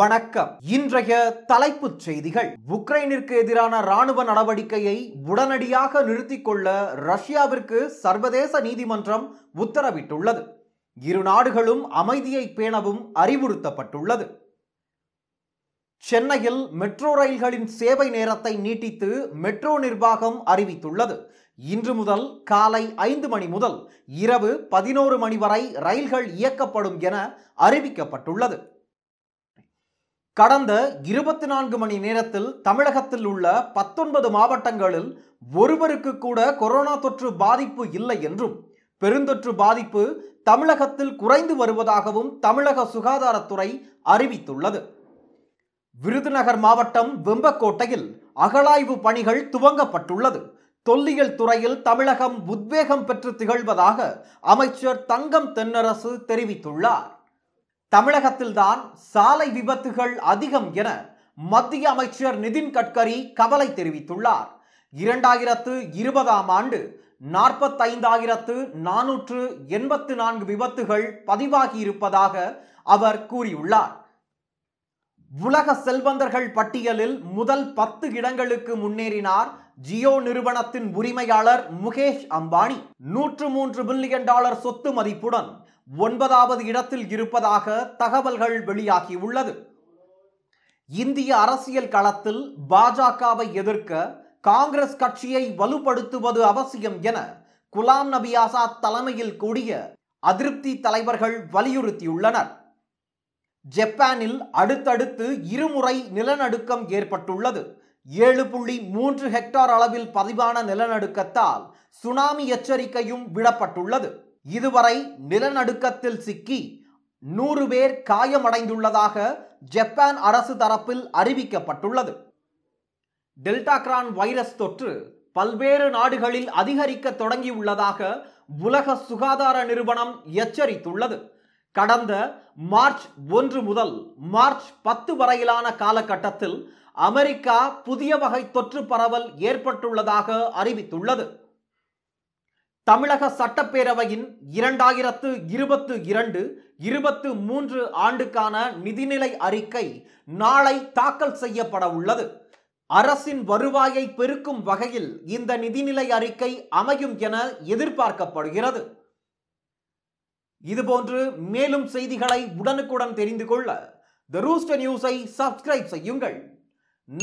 வணக்கம் இன்றைய தலைப்புச் செய்திகள் உக்ரைனிற்கு எதிரான ராணுவ நடவடிக்கையை உடனடியாக நிறுத்திக் கொள்ள ரஷ்யாவிற்கு சர்வதேச நீதிமன்றம் உத்தரவிட்டுள்ளது இரு நாடுகளும் அமைதியை பேணவும் அறிவுறுத்தப்பட்டுள்ளது சென்னையில் மெட்ரோ ரயில்களின் சேவை நேரத்தை நீட்டித்து மெட்ரோ நிர்வாகம் அறிவித்துள்ளது இன்று முதல் காலை ஐந்து மணி முதல் இரவு பதினோரு மணி வரை ரயில்கள் இயக்கப்படும் என அறிவிக்கப்பட்டுள்ளது கடந்த இருபத்தி நான்கு மணி நேரத்தில் தமிழகத்தில் உள்ள பத்தொன்பது மாவட்டங்களில் ஒருவருக்கு கூட கொரோனா தொற்று பாதிப்பு இல்லை என்றும் பெருந்தொற்று பாதிப்பு தமிழகத்தில் குறைந்து வருவதாகவும் தமிழக சுகாதாரத்துறை அறிவித்துள்ளது விருதுநகர் மாவட்டம் வெம்பக்கோட்டையில் அகழாய்வு பணிகள் துவங்கப்பட்டுள்ளது தொல்லியல் துறையில் தமிழகம் உத்வேகம் பெற்று திகழ்வதாக அமைச்சர் தங்கம் தென்னரசு தெரிவித்துள்ளார் தமிழகத்தில்தான் சாலை விபத்துகள் அதிகம் என மத்திய அமைச்சர் நிதின் கட்கரி கவலை தெரிவித்துள்ளார் இரண்டாயிரத்து இருபதாம் ஆண்டு நாற்பத்தைந்தாயிரத்து நானூற்று எண்பத்து நான்கு விபத்துகள் பதிவாகியிருப்பதாக அவர் கூறியுள்ளார் உலக செல்வந்தர்கள் பட்டியலில் முதல் பத்து இடங்களுக்கு முன்னேறினார் ஜியோ நிறுவனத்தின் உரிமையாளர் முகேஷ் அம்பானி நூற்று மூன்று பில்லியன் டாலர் சொத்து மதிப்புடன் ஒன்பதாவது இடத்தில் இருப்பதாக தகவல்கள் வெளியாகியுள்ளது இந்திய அரசியல் களத்தில் பாஜகவை எதிர்க்க காங்கிரஸ் கட்சியை வலுப்படுத்துவது அவசியம் என குலாம் நபி ஆசாத் தலைமையில் கூடிய அதிருப்தி தலைவர்கள் வலியுறுத்தியுள்ளனர் ஜப்பானில் அடுத்தடுத்து இருமுறை நிலநடுக்கம் ஏற்பட்டுள்ளது ஏழு புள்ளி மூன்று ஹெக்டார் அளவில் பதிவான நிலநடுக்கத்தால் சுனாமி எச்சரிக்கையும் விடப்பட்டுள்ளது இதுவரை நிலநடுக்கத்தில் சிக்கி நூறு பேர் காயமடைந்துள்ளதாக ஜப்பான் அரசு தரப்பில் அறிவிக்கப்பட்டுள்ளது டெல்டா கிரான் வைரஸ் தொற்று பல்வேறு நாடுகளில் அதிகரிக்க தொடங்கியுள்ளதாக உலக சுகாதார நிறுவனம் எச்சரித்துள்ளது கடந்த மார்ச் ஒன்று முதல் மார்ச் பத்து வரையிலான காலகட்டத்தில் அமெரிக்கா புதிய வகை தொற்று பரவல் ஏற்பட்டுள்ளதாக அறிவித்துள்ளது தமிழக சட்டப்பேரவையின் இரண்டாயிரத்து இருபத்து இரண்டு இருபத்து மூன்று ஆண்டுக்கான நிதிநிலை அறிக்கை நாளை தாக்கல் செய்யப்பட உள்ளது அரசின் வருவாயை பெருக்கும் வகையில் இந்த நிதிநிலை அறிக்கை அமையும் என எதிர்பார்க்கப்படுகிறது இதுபோன்று மேலும் செய்திகளை உடனுக்குடன் தெரிந்து கொள்ள த ரூஸ்டர் நியூஸை சப்ஸ்கிரைப் செய்யுங்கள்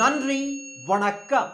நன்றி வணக்கம்